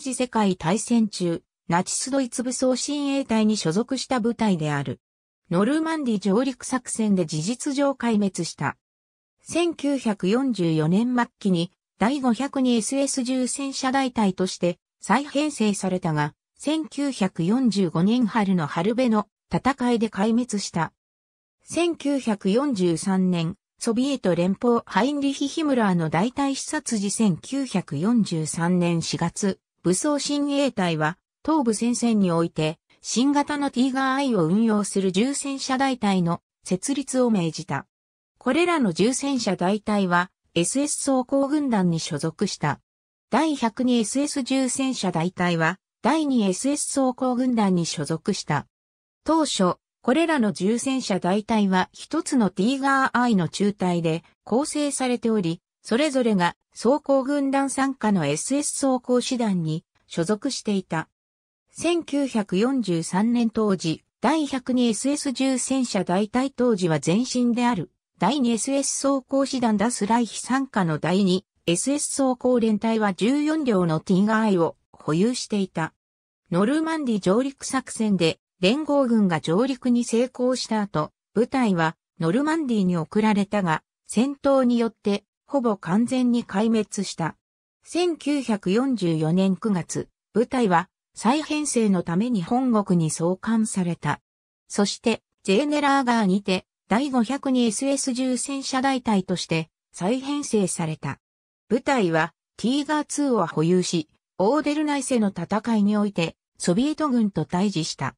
次世界大戦中、ナチスドイツ武装親衛隊に所属した部隊である。ノルマンディ上陸作戦で事実上壊滅した。1944年末期に第 502SS 重戦車大隊として再編成されたが、1945年春の春辺の戦いで壊滅した。1943年、ソビエト連邦ハインリヒ・ヒムラーの大隊視察時1943年4月、武装新衛隊は、東部戦線において、新型のティーガー I を運用する重戦車大隊の設立を命じた。これらの重戦車大隊は、SS 装甲軍団に所属した。第 102SS 重戦車大隊は、第 2SS 装甲軍団に所属した。当初、これらの重戦車大隊は一つのティーガー I の中隊で構成されており、それぞれが装甲軍団参加の SS 装甲師団に所属していた。1943年当時、第1 0 2 s s 重戦車大隊当時は前身である、第 2SS 装甲師団ダスライヒ参加の第 2SS 装甲連隊は14両のティガーイを保有していた。ノルマンディ上陸作戦で連合軍が上陸に成功した後、部隊はノルマンディに送られたが、戦闘によってほぼ完全に壊滅した。1944年9月、部隊は再編成のために本国に送還された。そして、ジェーネラーガーにて、第5 0 2 s s 1戦車大隊として再編成された。部隊は、ティーガー2を保有し、オーデルナイセの戦いにおいて、ソビエト軍と対峙した。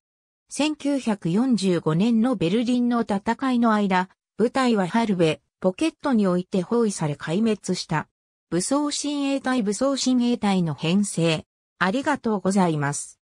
1945年のベルリンの戦いの間、部隊はハルベ、ポケットにおいて包囲され壊滅した。武装親衛隊武装親衛隊の編成。ありがとうございます。